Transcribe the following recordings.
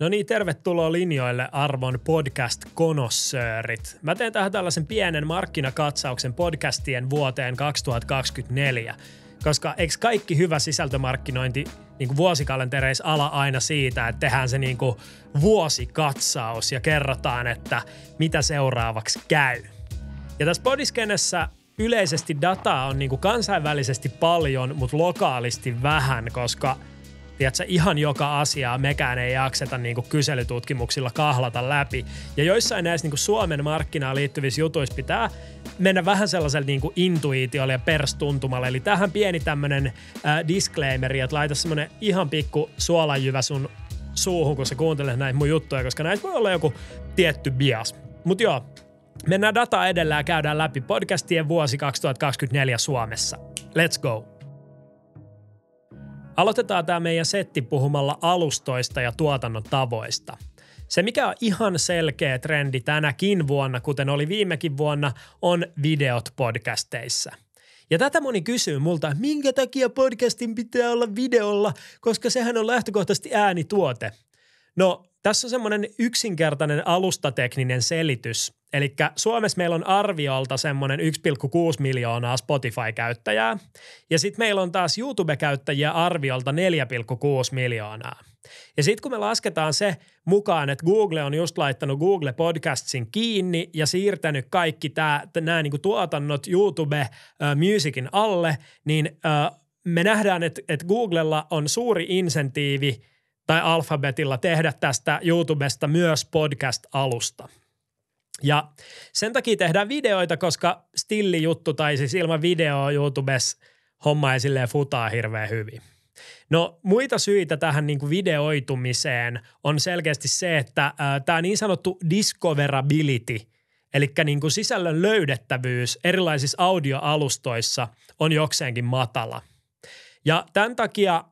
No niin, tervetuloa linjoille arvon podcast-konossöörit. Mä teen tähän tällaisen pienen markkinakatsauksen podcastien vuoteen 2024, koska eikö kaikki hyvä sisältömarkkinointi niin kuin vuosikalentereissa ala aina siitä, että tehdään se niin kuin vuosikatsaus ja kerrotaan, että mitä seuraavaksi käy. Ja tässä podiskenessä yleisesti dataa on niin kuin kansainvälisesti paljon, mutta lokaalisti vähän, koska – tiedätkö, ihan joka asiaa mekään ei jakseta niin kuin kyselytutkimuksilla kahlata läpi. Ja joissain näissä niin kuin Suomen markkinaan liittyvissä jutuissa pitää mennä vähän sellaiselle niin intuitiolle ja perstuntumalle. Eli tähän pieni tämmöinen äh, disclaimeri, että laita semmoinen ihan pikku suolajyvä sun suuhun, kun sä kuuntelet näitä mun juttuja, koska näitä voi olla joku tietty bias. Mutta joo, mennään dataa edellä ja käydään läpi podcastien vuosi 2024 Suomessa. Let's go! Aloitetaan tämä meidän setti puhumalla alustoista ja tuotannon tavoista. Se, mikä on ihan selkeä trendi tänäkin vuonna, kuten oli viimekin vuonna, on videot podcasteissa – ja tätä moni kysyy multa, minkä takia podcastin pitää olla videolla, koska sehän on lähtökohtaisesti äänituote. No, tässä on semmoinen yksinkertainen alustatekninen selitys. Eli Suomessa meillä on arviolta semmoinen 1,6 miljoonaa Spotify-käyttäjää ja sitten meillä on taas YouTube-käyttäjiä arviolta 4,6 miljoonaa. Ja sitten kun me lasketaan se mukaan, että Google on just laittanut Google Podcastsin kiinni ja siirtänyt kaikki nämä niinku tuotannot YouTube äh, Musicin alle, niin äh, me nähdään, että et Googlella on suuri insentiivi – tai alfabetilla tehdä tästä YouTubesta myös podcast-alusta. Ja sen takia tehdään videoita, koska stilli juttu tai siis ilman videoa YouTubessa homma ei silleen futaa hirveän hyvin. No muita syitä tähän niin kuin videoitumiseen on selkeästi se, että äh, tämä niin sanottu discoverability, eli niin kuin sisällön löydettävyys erilaisissa audioalustoissa on jokseenkin matala. Ja tämän takia äh,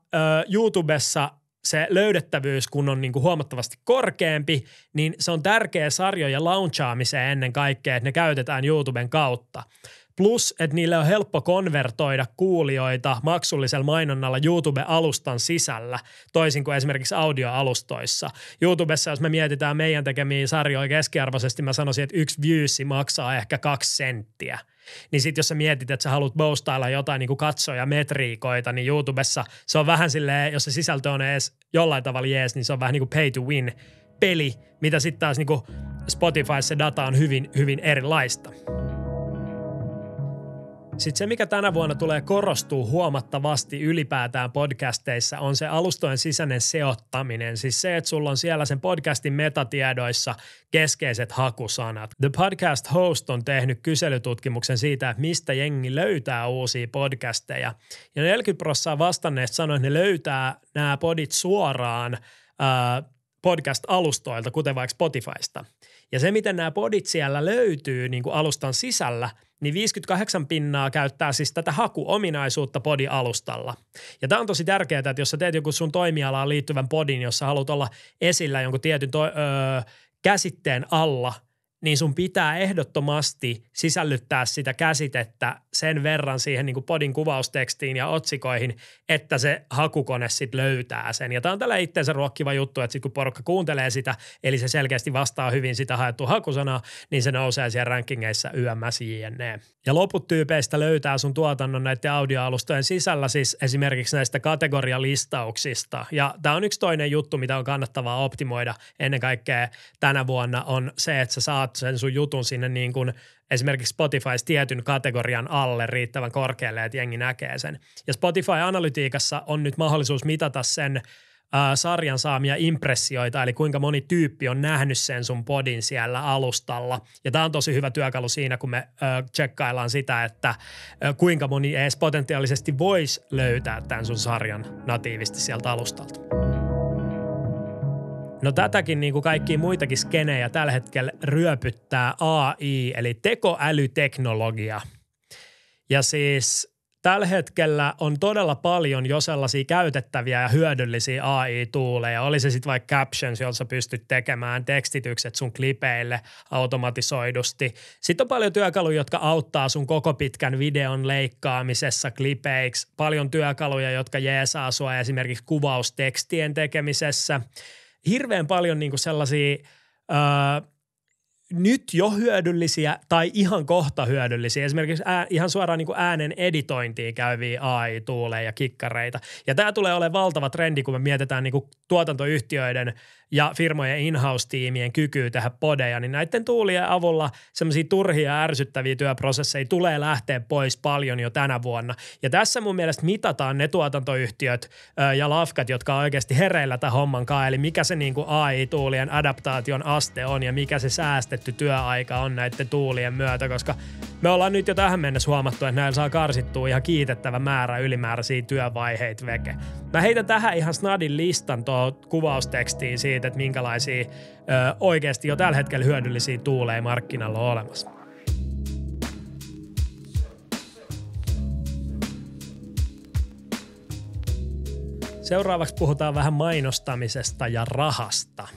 YouTubessa – se löydettävyys, kun on niin kuin huomattavasti korkeampi, niin se on tärkeä sarjoja launchaamiseen ennen kaikkea, että ne käytetään YouTuben kautta. Plus, että niille on helppo konvertoida kuulijoita maksullisella mainonnalla YouTube-alustan sisällä, toisin kuin esimerkiksi audioalustoissa. YouTubessa, jos me mietitään meidän tekemiä sarjoja keskiarvoisesti, mä sanoisin, että yksi viewsi maksaa ehkä kaksi senttiä – niin sitten jos sä mietit, että sä haluat boostailla jotain niin katsoja metriikoita, niin YouTubessa se on vähän silleen, jos se sisältö on edes jollain tavalla jees, niin se on vähän niin kuin pay to win peli, mitä sitten taas niin Spotify se data on hyvin, hyvin erilaista. Sitten se, mikä tänä vuonna tulee korostuu huomattavasti ylipäätään podcasteissa, on se alustojen sisäinen seottaminen. Siis se, että sulla on siellä sen podcastin metatiedoissa keskeiset hakusanat. The Podcast Host on tehnyt kyselytutkimuksen siitä, että mistä jengi löytää uusia podcasteja. Ja 40 prosenttia vastanneista sanoi, että ne löytää nämä podit suoraan ää, podcast-alustoilta, kuten vaikka Spotifysta. Ja se, miten nämä podit siellä löytyy niin kuin alustan sisällä – niin 58 pinnaa käyttää siis tätä hakuominaisuutta podi-alustalla. Ja tämä on tosi tärkeää, että jos sä teet joku sun toimialaan liittyvän podin, jossa haluat olla esillä jonkun tietyn to- öö, käsitteen alla – niin sun pitää ehdottomasti sisällyttää sitä käsitettä sen verran siihen niin kuin podin kuvaustekstiin ja otsikoihin, että se hakukone sitten löytää sen. Ja tämä on tällä itseensä ruokkiva juttu, että sitten kun porukka kuuntelee sitä, eli se selkeästi vastaa hyvin sitä haettua hakusanaa, niin se nousee siellä rankingeissa YMS JNE. Ja loput tyypeistä löytää sun tuotannon näiden audioalustojen sisällä, siis esimerkiksi näistä kategorialistauksista. Ja tämä on yksi toinen juttu, mitä on kannattavaa optimoida ennen kaikkea tänä vuonna, on se, että sä saat sen sun jutun sinne niin kuin esimerkiksi Spotifys tietyn kategorian alle riittävän korkealle, että jengi näkee sen. Ja Spotify-analytiikassa on nyt mahdollisuus mitata sen äh, sarjan saamia impressioita, eli kuinka moni tyyppi on nähnyt sen sun podin siellä alustalla. Ja tämä on tosi hyvä työkalu siinä, kun me äh, tsekkaillaan sitä, että äh, kuinka moni edes potentiaalisesti voisi löytää tämän sun sarjan natiivisti sieltä alustalta. No tätäkin niin kuin kaikki muitakin skenejä tällä hetkellä ryöpyttää AI eli tekoälyteknologia. Ja siis tällä hetkellä on todella paljon jo sellaisia käytettäviä ja hyödyllisiä AI-tuuleja. Oli se sitten vaikka captions, jossa pystyt tekemään tekstitykset sun klipeille automatisoidusti. Sitten on paljon työkaluja, jotka auttaa sun koko pitkän videon leikkaamisessa klipeiksi. Paljon työkaluja, jotka jeesaa sua esimerkiksi kuvaustekstien tekemisessä – hirveän paljon niin kuin sellaisia nyt jo hyödyllisiä tai ihan kohta hyödyllisiä, esimerkiksi ää, ihan suoraan niin kuin äänen editointiin käyviä AI-tuuleja ja kikkareita. Ja tämä tulee olemaan valtava trendi, kun me mietitään niin kuin tuotantoyhtiöiden ja firmojen in-house-tiimien kykyä tehdä podeja, niin näiden tuulien avulla semmoisia turhia ärsyttäviä työprosesseja tulee lähteä pois paljon jo tänä vuonna. Ja tässä mun mielestä mitataan ne tuotantoyhtiöt ja lafkat, jotka on oikeasti hereillä tämän homman kanssa, eli mikä se niin kuin AI-tuulien adaptaation aste on ja mikä se säästet käytetty työaika on näiden tuulien myötä, koska me ollaan nyt jo tähän mennessä huomattu, että näillä saa karsittua ihan kiitettävä määrä ylimääräisiä työvaiheita veke. Mä heitän tähän ihan Snadin listan tuohon kuvaustekstiin siitä, että minkälaisia ö, oikeasti jo tällä hetkellä hyödyllisiä tuuleja markkinalla on olemassa. Seuraavaksi puhutaan vähän mainostamisesta ja rahasta –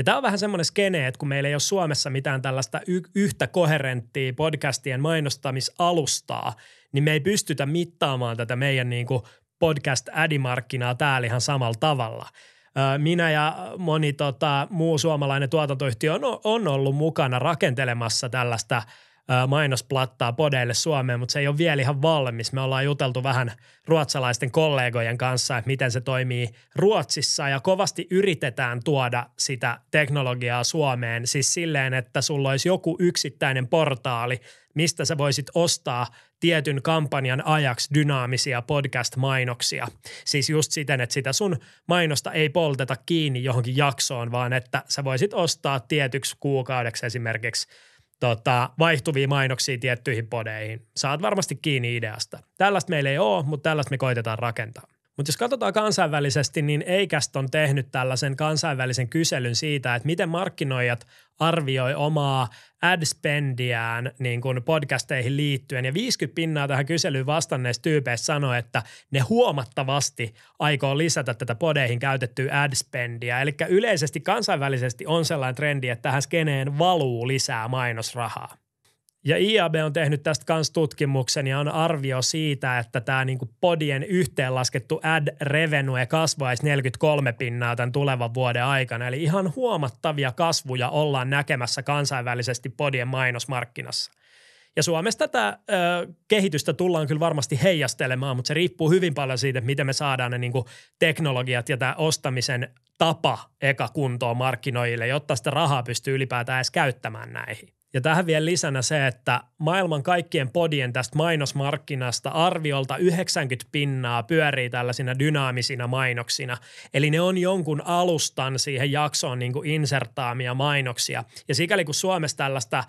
ja tämä on vähän semmoinen skene, että kun meillä ei ole Suomessa mitään tällaista y- yhtä koherenttia podcastien mainostamisalustaa, niin me ei pystytä mittaamaan tätä meidän niin kuin podcast-ädimarkkinaa täällä ihan samalla tavalla – minä ja moni tota, muu suomalainen tuotantoyhtiö on, on ollut mukana rakentelemassa tällaista – mainosplattaa podeille Suomeen, mutta se ei ole vielä ihan valmis. Me ollaan juteltu vähän ruotsalaisten kollegojen kanssa, että miten se toimii Ruotsissa ja kovasti yritetään tuoda sitä teknologiaa Suomeen siis silleen, että sulla olisi joku yksittäinen portaali, mistä sä voisit ostaa tietyn kampanjan ajaksi dynaamisia podcast-mainoksia. Siis just siten, että sitä sun mainosta ei polteta kiinni johonkin jaksoon, vaan että sä voisit ostaa tietyksi kuukaudeksi esimerkiksi – tota, vaihtuvia mainoksia tiettyihin podeihin. Saat varmasti kiinni ideasta. Tällaista meillä ei ole, mutta tällaista me koitetaan rakentaa. Mutta jos katsotaan kansainvälisesti, niin Eikast on tehnyt tällaisen kansainvälisen kyselyn siitä, että miten markkinoijat arvioi omaa ad spendiään niin kuin podcasteihin liittyen. Ja 50 pinnaa tähän kyselyyn vastanneista tyypeistä sanoi, että ne huomattavasti aikoo lisätä tätä podeihin käytettyä ad spendiä. Eli yleisesti kansainvälisesti on sellainen trendi, että tähän skeneen valuu lisää mainosrahaa. Ja IAB on tehnyt tästä kans tutkimuksen ja on arvio siitä, että tämä niinku podien yhteenlaskettu ad revenue kasvaisi 43 pinnaa tämän tulevan vuoden aikana. Eli ihan huomattavia kasvuja ollaan näkemässä kansainvälisesti podien mainosmarkkinassa. Ja Suomessa tätä ö, kehitystä tullaan kyllä varmasti heijastelemaan, mutta se riippuu hyvin paljon siitä, miten me saadaan ne niin teknologiat ja tämä ostamisen tapa eka kuntoon markkinoille, jotta sitä rahaa pystyy ylipäätään edes käyttämään näihin. Ja tähän vielä lisänä se, että maailman kaikkien podien tästä mainosmarkkinasta arviolta 90 pinnaa pyörii tällaisina dynaamisina mainoksina. Eli ne on jonkun alustan siihen jaksoon niin kuin insertaamia mainoksia. Ja sikäli kun Suomessa tällaista ö,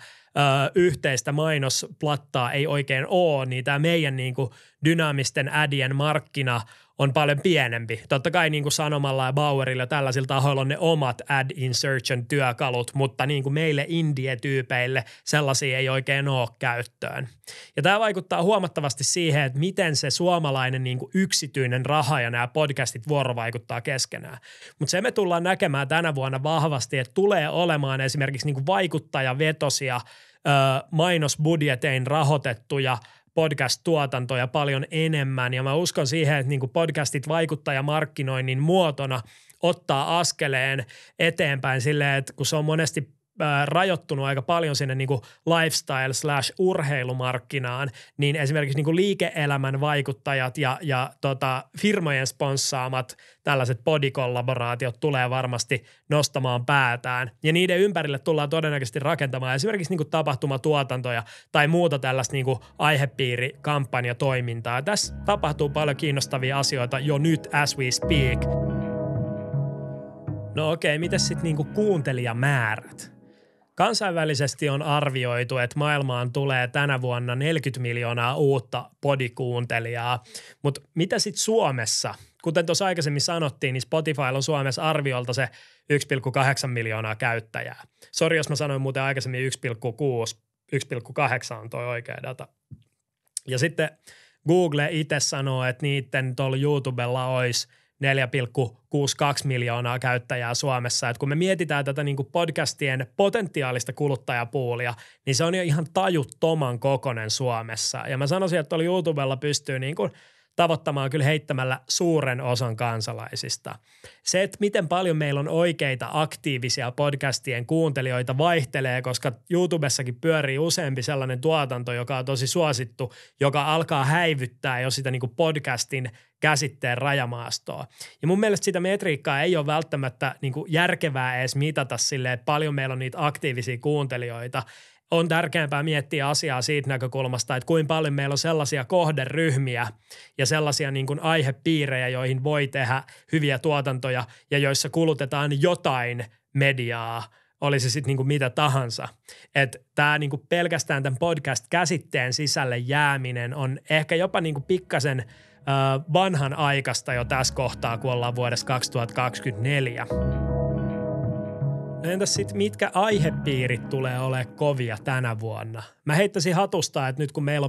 yhteistä mainosplattaa ei oikein ole, niin tämä meidän niin kuin dynaamisten ädien markkina – on paljon pienempi. Totta kai niin kuin Sanomalla ja Bauerilla ja tällaisilla tahoilla on ne omat ad insertion työkalut, mutta niin kuin meille indie-tyypeille sellaisia ei oikein ole käyttöön. Ja tämä vaikuttaa huomattavasti siihen, että miten se suomalainen niin kuin yksityinen raha ja nämä podcastit vuorovaikuttaa keskenään. Mutta se me tullaan näkemään tänä vuonna vahvasti, että tulee olemaan esimerkiksi niin kuin vaikuttajavetosia mainosbudjetein rahoitettuja – podcast-tuotantoja paljon enemmän ja mä uskon siihen, että niin podcastit vaikuttajamarkkinoinnin muotona ottaa askeleen eteenpäin silleen, että kun se on monesti ää, rajoittunut aika paljon sinne niin lifestyle slash urheilumarkkinaan, niin esimerkiksi niin liike-elämän vaikuttajat ja, ja tota, firmojen sponssaamat tällaiset podikollaboraatiot tulee varmasti nostamaan päätään. Ja niiden ympärille tullaan todennäköisesti rakentamaan esimerkiksi niin tapahtumatuotantoja tai muuta tällaista niin aihepiirikampanjatoimintaa. Tässä tapahtuu paljon kiinnostavia asioita jo nyt as we speak. No okei, okay, miten sitten niinku kuuntelijamäärät? Kansainvälisesti on arvioitu, että maailmaan tulee tänä vuonna 40 miljoonaa uutta podikuuntelijaa, mutta mitä sitten Suomessa? Kuten tuossa aikaisemmin sanottiin, niin Spotify on Suomessa arviolta se 1,8 miljoonaa käyttäjää. Sori, jos mä sanoin muuten aikaisemmin 1,6, 1,8 on toi oikea data. Ja sitten Google itse sanoo, että niiden tuolla YouTubella olisi – 4,62 miljoonaa käyttäjää Suomessa. Et kun me mietitään tätä niin podcastien potentiaalista kuluttajapuulia, niin se on jo ihan tajuttoman kokonen Suomessa. Ja mä sanoisin, että oli YouTubella pystyy niin kuin tavoittamaan kyllä heittämällä suuren osan kansalaisista. Se, että miten paljon meillä on oikeita aktiivisia podcastien kuuntelijoita vaihtelee, koska YouTubessakin pyörii useampi sellainen tuotanto, joka on tosi suosittu, joka alkaa häivyttää jo sitä niin podcastin käsitteen rajamaastoa. Ja mun mielestä sitä metriikkaa ei ole välttämättä niin kuin järkevää edes mitata silleen, että paljon meillä on niitä aktiivisia kuuntelijoita, on tärkeämpää miettiä asiaa siitä näkökulmasta, että kuinka paljon meillä on sellaisia kohderyhmiä ja sellaisia niin kuin aihepiirejä, joihin voi tehdä hyviä tuotantoja ja joissa kulutetaan jotain mediaa, oli se sitten niin mitä tahansa. Että tämä niin pelkästään tämän podcast-käsitteen sisälle jääminen on ehkä jopa niin pikkasen – Äh, vanhan aikasta jo tässä kohtaa, kun ollaan vuodessa 2024. No entäs sitten mitkä aihepiirit tulee olemaan kovia tänä vuonna? Mä heittäisin hatusta, että nyt kun meillä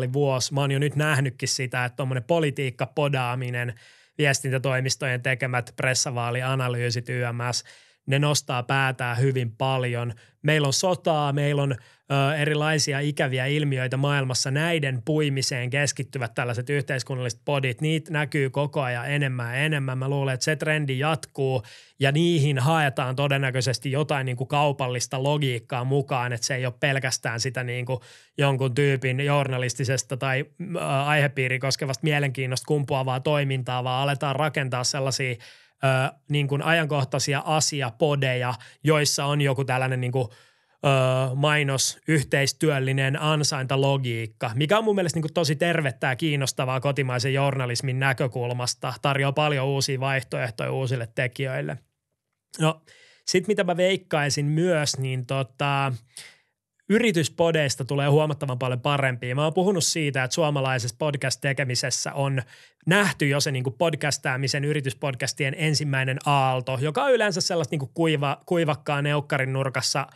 on vuosi, mä oon jo nyt nähnytkin sitä, että tuommoinen politiikka podaaminen, viestintätoimistojen tekemät pressavaalianalyysit YMS – ne nostaa päätään hyvin paljon. Meillä on sotaa, meillä on ö, erilaisia ikäviä ilmiöitä maailmassa. Näiden puimiseen keskittyvät tällaiset yhteiskunnalliset podit, niitä näkyy koko ajan enemmän ja enemmän. Mä luulen, että se trendi jatkuu ja niihin haetaan todennäköisesti jotain niin kuin kaupallista logiikkaa mukaan, että se ei ole pelkästään sitä niin kuin jonkun tyypin journalistisesta tai ö, aihepiiri koskevasta mielenkiinnosta kumpuavaa toimintaa, vaan aletaan rakentaa sellaisia – ö, niin kuin ajankohtaisia asiapodeja, joissa on joku tällainen niin kuin, ö, mainos, yhteistyöllinen ansaintalogiikka, mikä on mun mielestä niin kuin tosi tervettä ja kiinnostavaa kotimaisen journalismin näkökulmasta. Tarjoaa paljon uusia vaihtoehtoja uusille tekijöille. No, sitten mitä mä veikkaisin myös, niin tota, yrityspodeista tulee huomattavan paljon parempia. Mä oon puhunut siitä, että suomalaisessa podcast-tekemisessä on nähty jo se niin kuin podcastaamisen yrityspodcastien ensimmäinen aalto, joka on yleensä sellaista niin kuiva, kuivakkaa neukkarin nurkassa –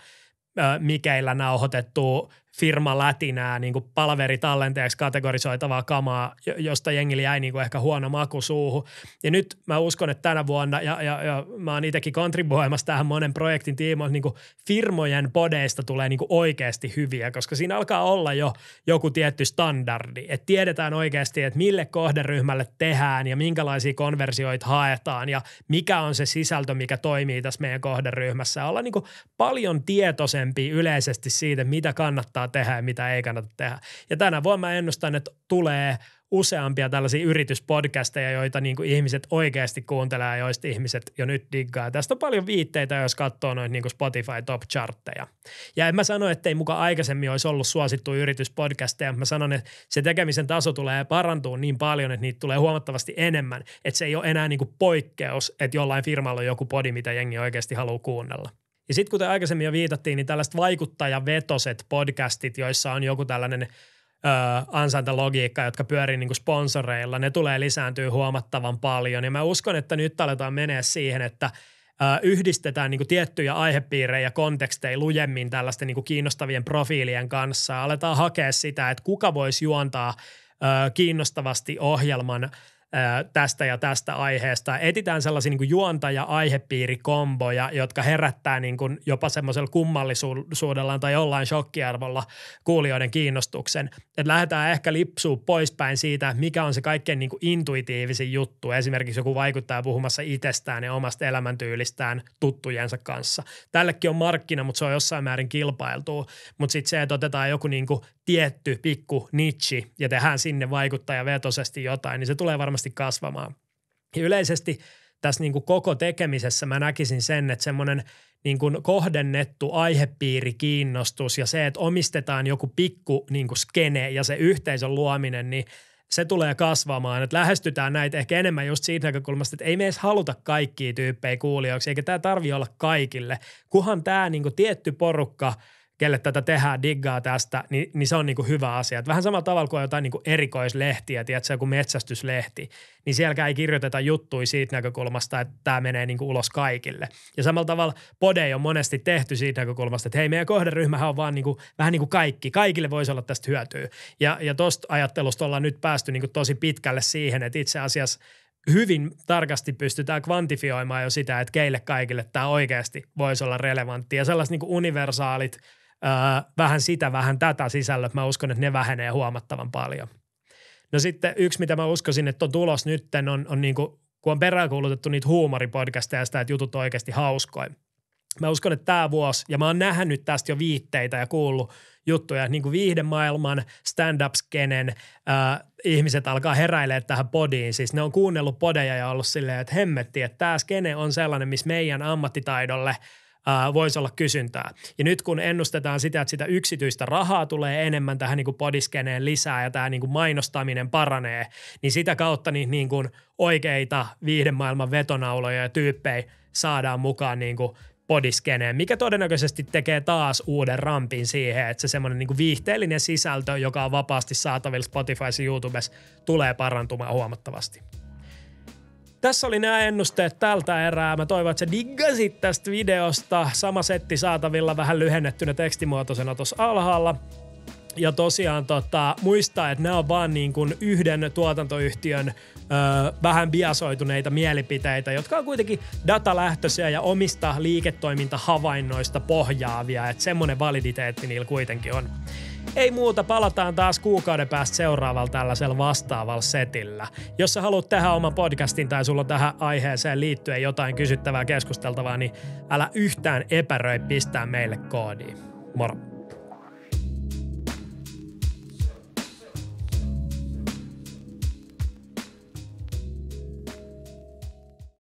mikeillä nauhoitettu firma lätinää niin kuin palveritallenteeksi kategorisoitavaa kamaa, josta jengillä jäi niin kuin ehkä huono maku suuhun. Ja nyt mä uskon, että tänä vuonna, ja, ja, ja mä oon itsekin kontribuoimassa tähän monen projektin tiimoon, niin kuin firmojen podeista tulee niin kuin oikeasti hyviä, koska siinä alkaa olla jo joku tietty standardi, että tiedetään oikeasti, että mille kohderyhmälle tehdään ja minkälaisia konversioita haetaan ja mikä on se sisältö, mikä toimii tässä meidän kohderyhmässä. Olla niin kuin paljon tietoisempi yleisesti siitä, mitä kannattaa kannattaa tehdä ja mitä ei kannata tehdä. Ja tänä vuonna mä ennustan, että tulee useampia tällaisia yrityspodcasteja, joita niin kuin ihmiset oikeasti kuuntelee ja joista ihmiset jo nyt diggaa. Tästä on paljon viitteitä, jos katsoo noita niin Spotify top chartteja. Ja en mä sano, että ei muka aikaisemmin olisi ollut suosittu yrityspodcasteja, mä sanon, että se tekemisen taso tulee parantua niin paljon, että niitä tulee huomattavasti enemmän. Että se ei ole enää niin kuin poikkeus, että jollain firmalla on joku podi, mitä jengi oikeasti haluaa kuunnella. Ja sitten kuten aikaisemmin jo viitattiin, niin tällaiset vaikuttajavetoset podcastit, joissa on joku tällainen – öö, ansaintalogiikka, jotka pyörii niin kuin sponsoreilla, ne tulee lisääntyä huomattavan paljon. Ja mä uskon, että nyt aletaan menee siihen, että yhdistetään niin kuin tiettyjä aihepiirejä ja konteksteja lujemmin tällaisten niin kuin kiinnostavien profiilien kanssa. Aletaan hakea sitä, että kuka voisi juontaa kiinnostavasti ohjelman – tästä ja tästä aiheesta. Etitään sellaisia niin ja aihepiirikomboja jotka herättää niin kuin jopa semmoisella kummallisuudellaan tai jollain shokkiarvolla kuulijoiden kiinnostuksen. Et lähdetään ehkä lipsuu poispäin siitä, mikä on se kaikkein niin kuin intuitiivisin juttu. Esimerkiksi joku vaikuttaa puhumassa itsestään ja omasta elämäntyylistään tuttujensa kanssa. Tällekin on markkina, mutta se on jossain määrin kilpailtu, Mutta sitten se, että otetaan joku niin kuin tietty pikku nichi ja tehdään sinne vaikuttajavetoisesti jotain, niin se tulee varmasti kasvamaan. Ja yleisesti tässä niin kuin koko tekemisessä mä näkisin sen, että semmoinen niin kuin kohdennettu aihepiiri kiinnostus ja se, että omistetaan joku pikku niin kuin skene ja se yhteisön luominen, niin se tulee kasvamaan, että lähestytään näitä ehkä enemmän just siitä näkökulmasta, että ei me edes haluta kaikkia tyyppejä kuulijoiksi, eikä tämä tarvi olla kaikille, kuhan tämä niin kuin tietty porukka – kelle tätä tehdään, diggaa tästä, niin, niin se on niinku hyvä asia. Et vähän samalla tavalla kuin jotain niinku erikoislehtiä, tiedätkö, joku metsästyslehti, niin sielläkään ei kirjoiteta juttuja siitä näkökulmasta, että tämä menee niinku ulos kaikille. Ja samalla tavalla pode on monesti tehty siitä näkökulmasta, että hei, meidän kohderyhmähän on vaan niinku, vähän niin kuin kaikki. Kaikille voisi olla tästä hyötyä. Ja, ja tuosta ajattelusta ollaan nyt päästy niinku tosi pitkälle siihen, että itse asiassa hyvin tarkasti pystytään kvantifioimaan jo sitä, että keille kaikille tämä oikeasti voisi olla relevantti. Ja sellaiset niin universaalit – Öö, vähän sitä, vähän tätä sisällöt, mä uskon, että ne vähenee huomattavan paljon. No sitten yksi, mitä mä uskoisin, että on tulos nytten, on, on niin kuin, kun on peräänkuulutettu niitä huumoripodcasteja sitä, että jutut on oikeasti hauskoja. Mä uskon, että tämä vuosi, ja mä oon nähnyt tästä jo viitteitä ja kuullut juttuja, niin kuin viihdemaailman, stand-up-skenen äh, ihmiset alkaa heräilemään tähän podiin. Siis ne on kuunnellut podeja ja ollut silleen, että hemmetti, että tämä skene on sellainen, missä meidän ammattitaidolle – voisi olla kysyntää. Ja nyt kun ennustetaan sitä, että sitä yksityistä rahaa tulee enemmän tähän niin kuin podiskeneen lisää ja tämä niin kuin mainostaminen paranee, niin sitä kautta niin, niin kuin oikeita maailman vetonauloja ja tyyppejä saadaan mukaan niin kuin podiskeneen, mikä todennäköisesti tekee taas uuden rampin siihen, että se semmoinen niin viihteellinen sisältö, joka on vapaasti saatavilla Spotifyssa, ja YouTubessa, tulee parantumaan huomattavasti. Tässä oli nämä ennusteet tältä erää. Mä toivon, että sä diggasit tästä videosta. Sama setti saatavilla vähän lyhennettynä tekstimuotoisena tuossa alhaalla. Ja tosiaan tota, muista, että nämä on vaan niin kuin yhden tuotantoyhtiön ö, vähän biasoituneita mielipiteitä, jotka on kuitenkin datalähtöisiä ja omista liiketoimintahavainnoista pohjaavia. Että semmoinen validiteetti niillä kuitenkin on. Ei muuta, palataan taas kuukauden päästä seuraavalla tällaisella vastaavalla setillä. Jos sä haluat tehdä oman podcastin tai sulla on tähän aiheeseen liittyen jotain kysyttävää keskusteltavaa, niin älä yhtään epäröi pistää meille koodiin. Moro!